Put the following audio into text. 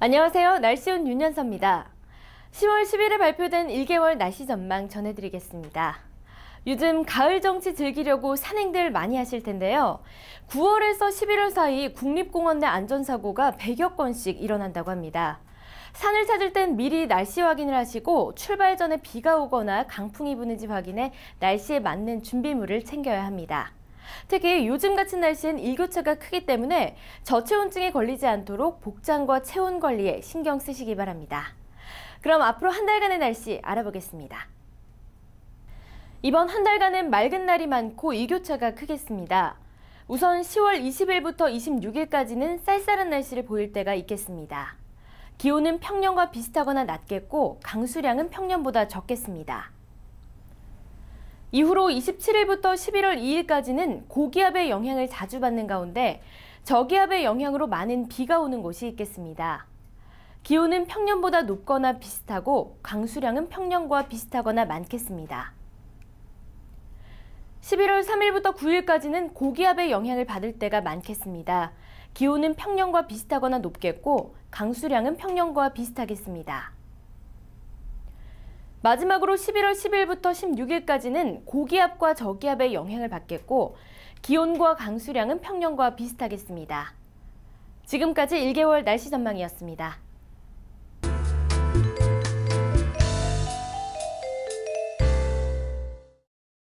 안녕하세요. 날씨온 윤현서입니다. 10월 10일에 발표된 1개월 날씨 전망 전해드리겠습니다. 요즘 가을 정치 즐기려고 산행들 많이 하실 텐데요. 9월에서 11월 사이 국립공원 내 안전사고가 100여 건씩 일어난다고 합니다. 산을 찾을 땐 미리 날씨 확인을 하시고 출발 전에 비가 오거나 강풍이 부는지 확인해 날씨에 맞는 준비물을 챙겨야 합니다. 특히 요즘 같은 날씨엔 일교차가 크기 때문에 저체온증에 걸리지 않도록 복장과 체온 관리에 신경 쓰시기 바랍니다. 그럼 앞으로 한 달간의 날씨 알아보겠습니다. 이번 한 달간은 맑은 날이 많고 일교차가 크겠습니다. 우선 10월 20일부터 26일까지는 쌀쌀한 날씨를 보일 때가 있겠습니다. 기온은 평년과 비슷하거나 낮겠고 강수량은 평년보다 적겠습니다. 이후로 27일부터 11월 2일까지는 고기압의 영향을 자주 받는 가운데 저기압의 영향으로 많은 비가 오는 곳이 있겠습니다. 기온은 평년보다 높거나 비슷하고 강수량은 평년과 비슷하거나 많겠습니다. 11월 3일부터 9일까지는 고기압의 영향을 받을 때가 많겠습니다. 기온은 평년과 비슷하거나 높겠고 강수량은 평년과 비슷하겠습니다. 마지막으로 11월 10일부터 16일까지는 고기압과 저기압의 영향을 받겠고 기온과 강수량은 평년과 비슷하겠습니다. 지금까지 1개월 날씨 전망이었습니다.